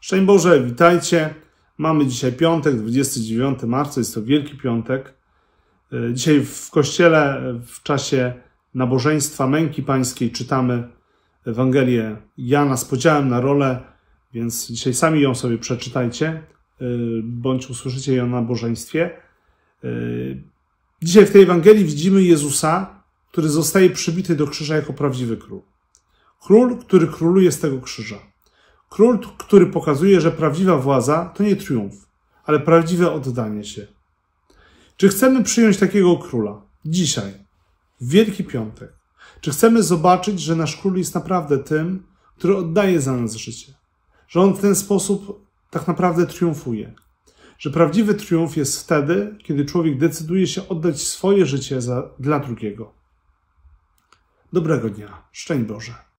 Szczęść Boże, witajcie. Mamy dzisiaj piątek, 29 marca, jest to Wielki Piątek. E, dzisiaj w kościele w czasie nabożeństwa męki pańskiej czytamy Ewangelię Jana z podziałem na rolę, więc dzisiaj sami ją sobie przeczytajcie, e, bądź usłyszycie ją na nabożeństwie. E, dzisiaj w tej Ewangelii widzimy Jezusa, który zostaje przybity do krzyża jako prawdziwy król. Król, który króluje z tego krzyża. Król, który pokazuje, że prawdziwa władza to nie triumf, ale prawdziwe oddanie się. Czy chcemy przyjąć takiego króla dzisiaj, w Wielki Piątek? Czy chcemy zobaczyć, że nasz król jest naprawdę tym, który oddaje za nas życie? Że on w ten sposób tak naprawdę triumfuje? Że prawdziwy triumf jest wtedy, kiedy człowiek decyduje się oddać swoje życie za, dla drugiego. Dobrego dnia, szczęść Boże.